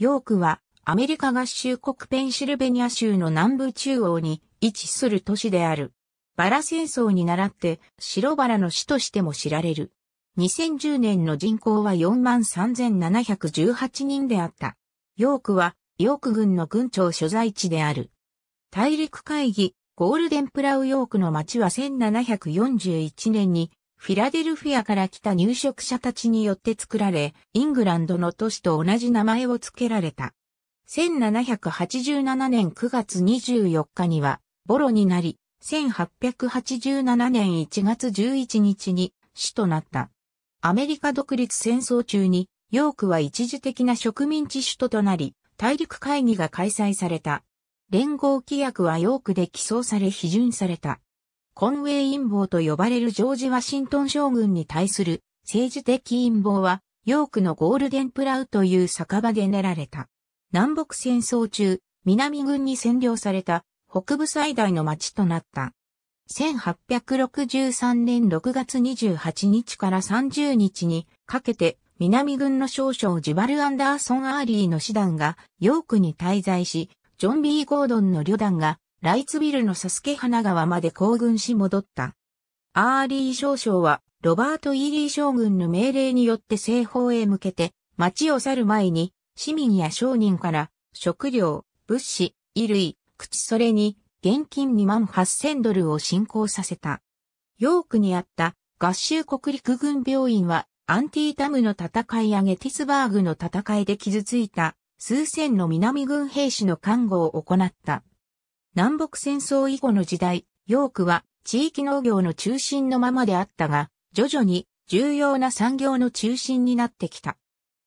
ヨークはアメリカ合衆国ペンシルベニア州の南部中央に位置する都市である。バラ戦争に倣って白バラの市としても知られる。2010年の人口は43,718人であった。ヨークはヨーク軍の軍庁所在地である。大陸会議、ゴールデンプラウヨークの町は1741年にフィラデルフィアから来た入植者たちによって作られ、イングランドの都市と同じ名前を付けられた。1787年9月24日には、ボロになり、1887年1月11日に市となった。アメリカ独立戦争中に、ヨークは一時的な植民地首都となり、大陸会議が開催された。連合規約はヨークで起草され批准された。コンウェイ陰謀と呼ばれるジョージ・ワシントン将軍に対する政治的陰謀は、ヨークのゴールデンプラウという酒場で練られた。南北戦争中、南軍に占領された北部最大の町となった。1863年6月28日から30日にかけて南軍の少将ジバル・アンダーソン・アーリーの師団がヨークに滞在し、ジョン・ビー・ゴードンの旅団がライツビルのサスケ花川まで行軍し戻った。アーリー少将は、ロバート・イーリー将軍の命令によって西方へ向けて、町を去る前に、市民や商人から、食料、物資、衣類、口それに、現金2万8000ドルを進行させた。ヨークにあった合衆国陸軍病院はアンティータムの戦いやゲティスバーグの戦いで傷ついた数千の南軍兵士の看護を行った。南北戦争以後の時代、ヨークは地域農業の中心のままであったが、徐々に重要な産業の中心になってきた。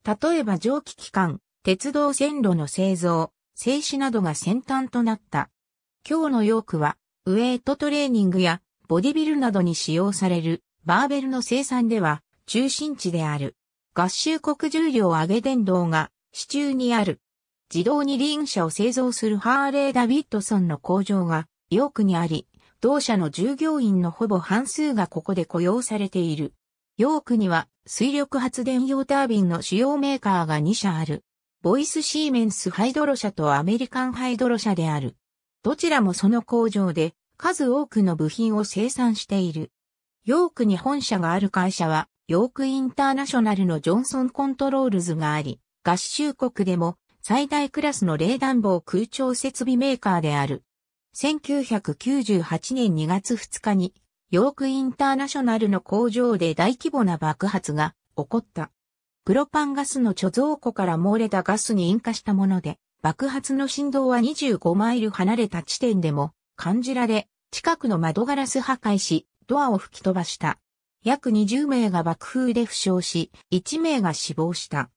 例えば蒸気機関、鉄道線路の製造、静止などが先端となった。今日のヨークは、ウエイトトレーニングやボディビルなどに使用されるバーベルの生産では中心地である。合衆国重量上げ電動が支柱にある。自動二輪車を製造するハーレー・ダビッドソンの工場がヨークにあり、同社の従業員のほぼ半数がここで雇用されている。ヨークには水力発電用タービンの主要メーカーが2社ある。ボイスシーメンスハイドロ社とアメリカンハイドロ社である。どちらもその工場で数多くの部品を生産している。ヨークに本社がある会社はヨークインターナショナルのジョンソンコントロールズがあり、合衆国でも最大クラスの冷暖房空調設備メーカーである。1998年2月2日に、ヨークインターナショナルの工場で大規模な爆発が起こった。プロパンガスの貯蔵庫から漏れたガスに引火したもので、爆発の振動は25マイル離れた地点でも感じられ、近くの窓ガラス破壊し、ドアを吹き飛ばした。約20名が爆風で負傷し、1名が死亡した。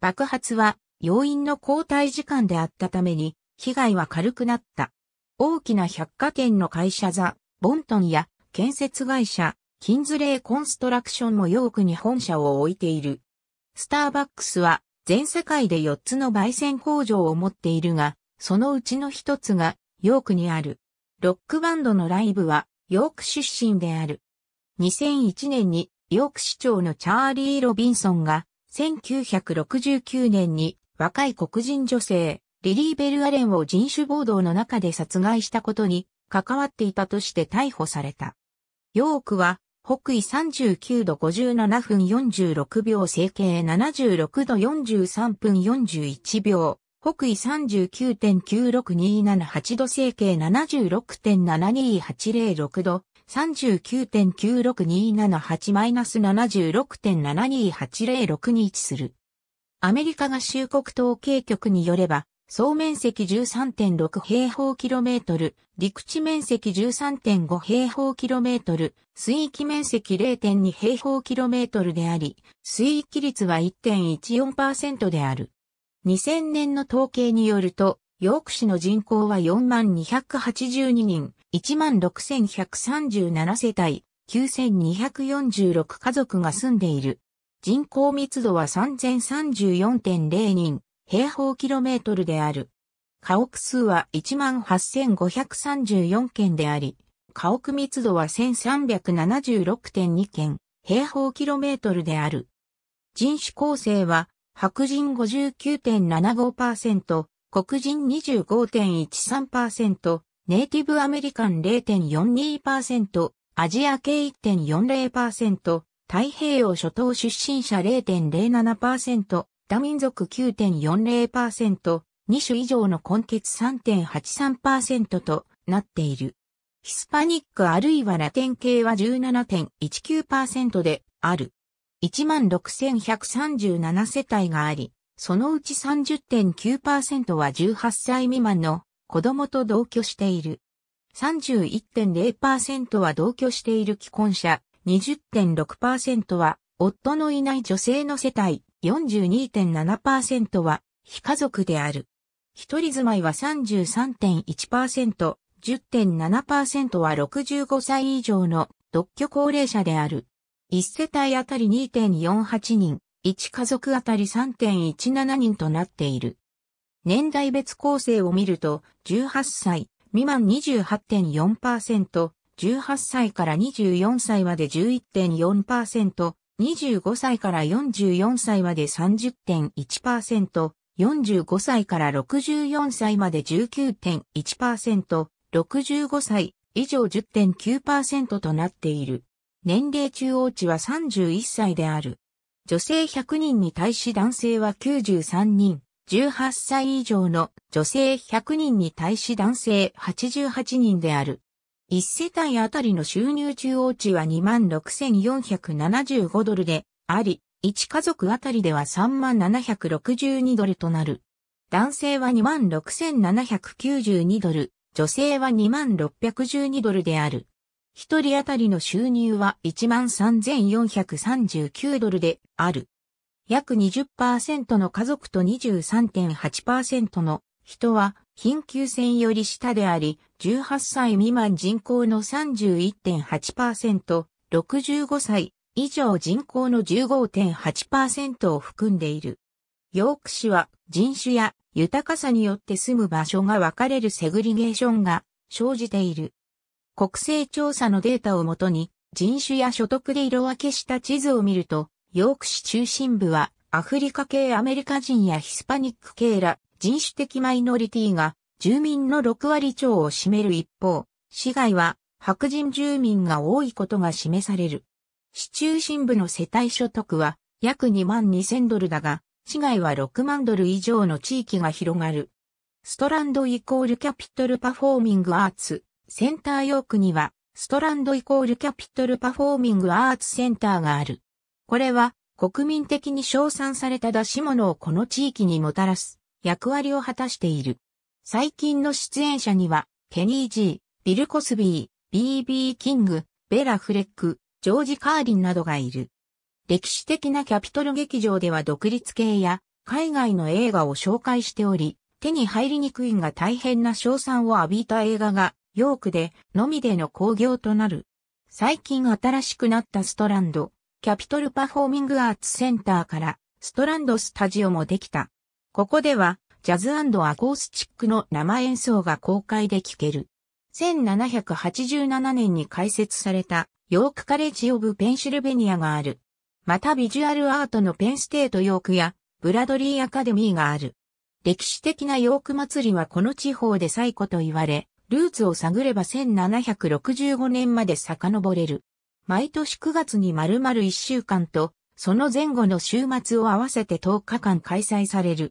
爆発は要因の交代時間であったために、被害は軽くなった。大きな百貨店の会社ザ・ボントンや建設会社、キンズレイ・コンストラクションもヨークに本社を置いている。スターバックスは全世界で4つの焙煎工場を持っているが、そのうちの1つがヨークにある。ロックバンドのライブはヨーク出身である。2001年にヨーク市長のチャーリー・ロビンソンが1969年に若い黒人女性、リリー・ベル・アレンを人種暴動の中で殺害したことに関わっていたとして逮捕された。ヨークは、北緯39度57分46秒、整形76度43分41秒、北緯39.96278度、整形76.72806度、39.96278-76.72806に位置する。アメリカ合衆国統計局によれば、総面積13.6平方キロメートル、陸地面積13.5平方キロメートル、水域面積0.2平方キロメートルであり、水域率は1.14%である。2000年の統計によると、ヨーク市の人口は4282人、16137世帯、9246家族が住んでいる。人口密度は3034.0人、平方キロメートルである。家屋数は18,534件であり、家屋密度は1376.2件、平方キロメートルである。人種構成は、白人59.75%、黒人25.13%、ネイティブアメリカン0.42%、アジア系1.40%、太平洋諸島出身者0.07%、多民族9.40%、2種以上の根血3.83%となっている。ヒスパニックあるいはラテン系は17.19%である。16,137世帯があり、そのうち30.9%は18歳未満の子供と同居している。31.0%は同居している既婚者、20.6%は、夫のいない女性の世帯、42.7%は、非家族である。一人住まいは33.1%、10.7%は65歳以上の独居高齢者である。1世帯あたり2.48人、1家族あたり3.17人となっている。年代別構成を見ると、18歳未満28.4%、18歳から24歳まで11.4%、25歳から44歳まで30.1%、45歳から64歳まで19.1%、65歳以上10.9%となっている。年齢中央値は31歳である。女性100人に対し男性は93人、18歳以上の女性100人に対し男性88人である。1世帯あたりの収入中央値は26,475ドルであり、1家族あたりでは3762ドルとなる。男性は26,792ドル、女性は2612ドルである。一人あたりの収入は13,439ドルである。約20%の家族と23.8%の人は貧窮線より下であり、18歳未満人口の31.8%、65歳以上人口の15.8%を含んでいる。ヨーク市は人種や豊かさによって住む場所が分かれるセグリゲーションが生じている。国勢調査のデータをもとに人種や所得で色分けした地図を見ると、ヨーク市中心部はアフリカ系アメリカ人やヒスパニック系ら人種的マイノリティが住民の6割超を占める一方、市外は白人住民が多いことが示される。市中心部の世帯所得は約2万2000ドルだが、市外は6万ドル以上の地域が広がる。ストランドイコールキャピトルパフォーミングアーツ、センターヨークには、ストランドイコールキャピトルパフォーミングアーツセンターがある。これは、国民的に称賛された出し物をこの地域にもたらす。役割を果たしている。最近の出演者には、ケニー・ジー、ビル・コスビー、BB・ キング、ベラ・フレック、ジョージ・カーリンなどがいる。歴史的なキャピトル劇場では独立系や海外の映画を紹介しており、手に入りにくいが大変な賞賛を浴びた映画が、ヨークでのみでの興行となる。最近新しくなったストランド、キャピトルパフォーミングアーツセンターから、ストランドスタジオもできた。ここでは、ジャズアコースチックの生演奏が公開で聴ける。1787年に開設されたヨークカレッジ・オブ・ペンシルベニアがある。またビジュアルアートのペンステート・ヨークやブラドリー・アカデミーがある。歴史的なヨーク祭りはこの地方で最古と言われ、ルーツを探れば1765年まで遡れる。毎年9月に丸々1週間と、その前後の週末を合わせて10日間開催される。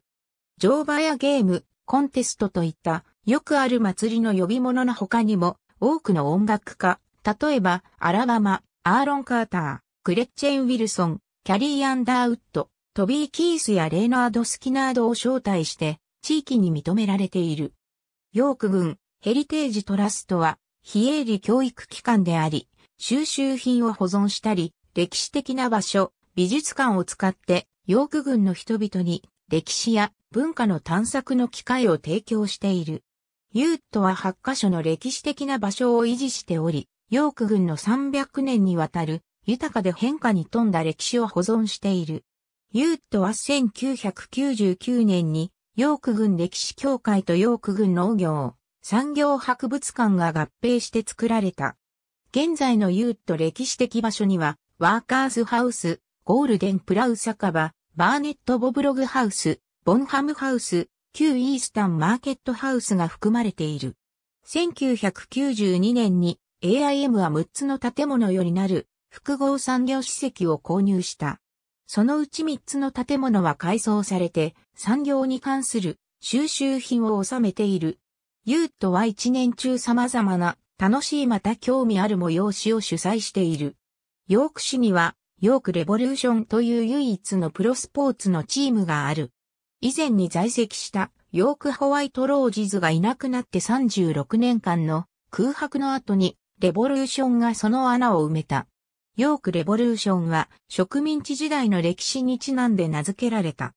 乗馬やゲーム、コンテストといったよくある祭りの呼び物の他にも多くの音楽家、例えばアラバマ、アーロン・カーター、クレッチェン・ウィルソン、キャリー・アンダーウッド、トビー・キースやレイナード・スキナードを招待して地域に認められている。ヨーク軍ヘリテージトラストは非営利教育機関であり、収集品を保存したり、歴史的な場所、美術館を使って、ヨーク軍の人々に歴史や文化の探索の機会を提供している。ユートは8カ所の歴史的な場所を維持しており、ヨーク軍の300年にわたる豊かで変化に富んだ歴史を保存している。ユートは1999年にヨーク軍歴史協会とヨーク軍農業、産業博物館が合併して作られた。現在のユート歴史的場所には、ワーカーズハウス、ゴールデンプラウ酒場、バーネット・ボブログハウス、ボンハムハウス、旧イースタンマーケットハウスが含まれている。1992年に AIM は6つの建物よりなる複合産業史跡を購入した。そのうち3つの建物は改装されて産業に関する収集品を収めている。ユートは一年中様々な楽しいまた興味ある催しを主催している。ヨーク市にはヨークレボリューションという唯一のプロスポーツのチームがある。以前に在籍したヨークホワイトロージズがいなくなって36年間の空白の後にレボリューションがその穴を埋めた。ヨークレボリューションは植民地時代の歴史にちなんで名付けられた。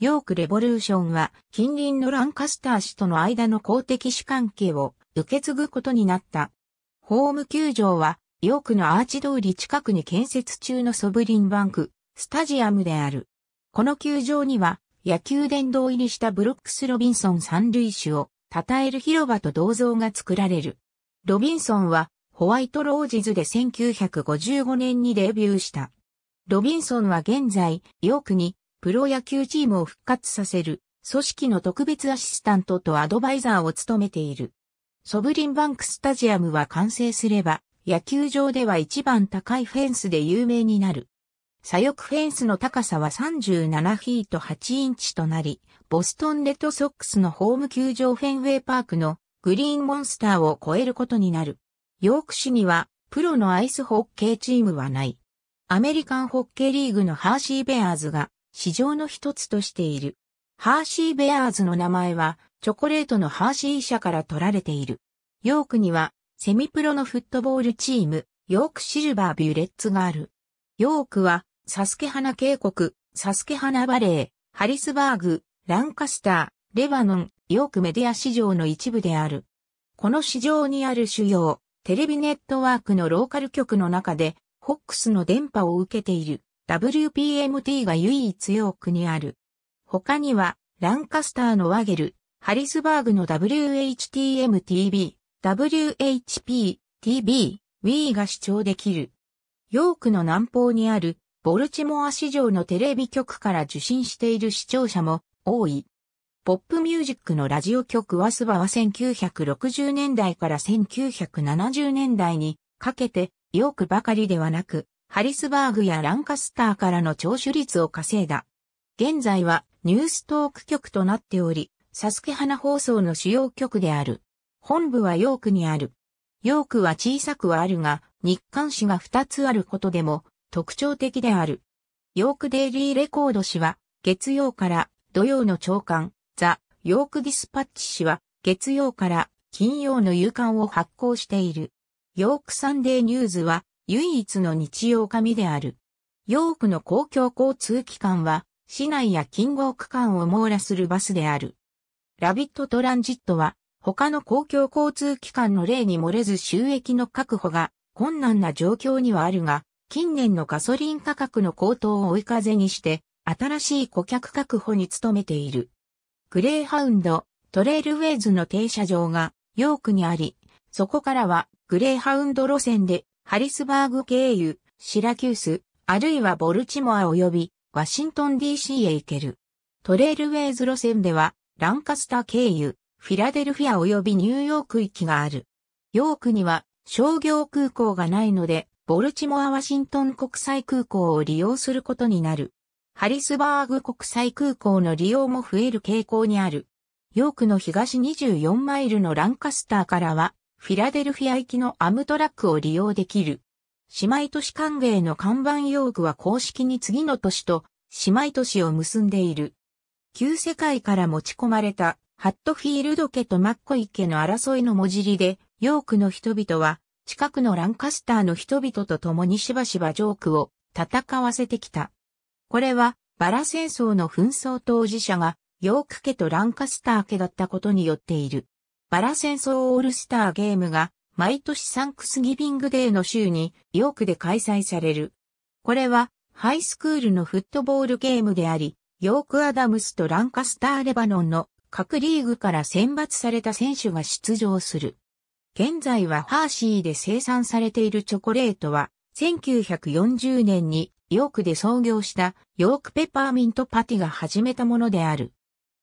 ヨークレボリューションは近隣のランカスター氏との間の公的主関係を受け継ぐことになった。ホーム球場はヨークのアーチ通り近くに建設中のソブリンバンク、スタジアムである。この球場には、野球殿堂入りしたブロックス・ロビンソン三塁手を、称える広場と銅像が作られる。ロビンソンは、ホワイトロージズで1955年にデビューした。ロビンソンは現在、ヨークに、プロ野球チームを復活させる、組織の特別アシスタントとアドバイザーを務めている。ソブリンバンクスタジアムは完成すれば、野球場では一番高いフェンスで有名になる。左翼フェンスの高さは37フィート8インチとなり、ボストンレッドソックスのホーム球場フェンウェイパークのグリーンモンスターを超えることになる。ヨーク市にはプロのアイスホッケーチームはない。アメリカンホッケーリーグのハーシーベアーズが市場の一つとしている。ハーシーベアーズの名前はチョコレートのハーシー社から取られている。ヨークにはセミプロのフットボールチーム、ヨークシルバービュレッツがある。ヨークは、サスケ花渓谷、サスケ花バレー、ハリスバーグ、ランカスター、レバノン、ヨークメディア市場の一部である。この市場にある主要、テレビネットワークのローカル局の中で、フォックスの電波を受けている WPMT が唯一ヨークにある。他には、ランカスターのワゲル、ハリスバーグの WHTM-TV、WHP、TB、w i が視聴できる。ヨークの南方にあるボルチモア市場のテレビ局から受信している視聴者も多い。ポップミュージックのラジオ局ワスバは1960年代から1970年代にかけてヨークばかりではなくハリスバーグやランカスターからの聴取率を稼いだ。現在はニューストーク局となっており、サスケ花放送の主要局である。本部はヨークにある。ヨークは小さくはあるが、日刊紙が2つあることでも特徴的である。ヨークデイリーレコード紙は、月曜から土曜の朝刊、ザ・ヨークディスパッチ紙は、月曜から金曜の夕刊を発行している。ヨークサンデーニューズは、唯一の日曜紙である。ヨークの公共交通機関は、市内や近郊区間を網羅するバスである。ラビットトランジットは、他の公共交通機関の例に漏れず収益の確保が困難な状況にはあるが、近年のガソリン価格の高騰を追い風にして、新しい顧客確保に努めている。グレーハウンド、トレイルウェイズの停車場がヨークにあり、そこからはグレーハウンド路線でハリスバーグ経由、シラキュース、あるいはボルチモア及びワシントン DC へ行ける。トレイルウェイズ路線ではランカスター経由、フィラデルフィア及びニューヨーク行きがある。ヨークには商業空港がないので、ボルチモア・ワシントン国際空港を利用することになる。ハリスバーグ国際空港の利用も増える傾向にある。ヨークの東24マイルのランカスターからは、フィラデルフィア行きのアムトラックを利用できる。姉妹都市歓迎の看板ヨークは公式に次の都市と姉妹都市を結んでいる。旧世界から持ち込まれたハットフィールド家とマッコイ家の争いの文字りで、ヨークの人々は、近くのランカスターの人々と共にしばしばジョークを戦わせてきた。これは、バラ戦争の紛争当事者が、ヨーク家とランカスター家だったことによっている。バラ戦争オールスターゲームが、毎年サンクスギビングデーの週に、ヨークで開催される。これは、ハイスクールのフットボールゲームであり、ヨーク・アダムスとランカスター・レバノンの各リーグから選抜された選手が出場する。現在はハーシーで生産されているチョコレートは、1940年にヨークで創業したヨークペパーミントパティが始めたものである。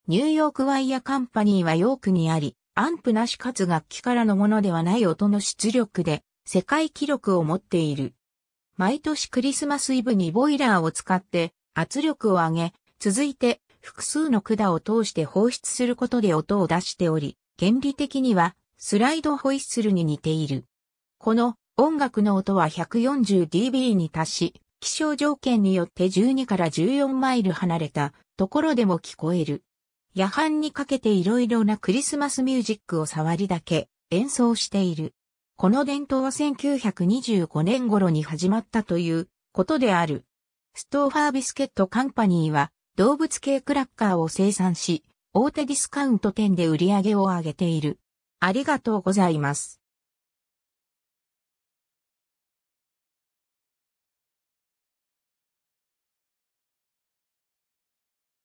ニューヨークワイヤカンパニーはヨークにあり、アンプなしかつ楽器からのものではない音の出力で世界記録を持っている。毎年クリスマスイブにボイラーを使って圧力を上げ、続いて複数の管を通して放出することで音を出しており、原理的にはスライドホイッスルに似ている。この音楽の音は 140dB に達し、気象条件によって12から14マイル離れたところでも聞こえる。夜半にかけて色々なクリスマスミュージックを触りだけ演奏している。この伝統は1925年頃に始まったということである。ストーファービスケットカンパニーは動物系クラッカーを生産し、大手ディスカウント店で売り上げを上げている。ありがとうございます。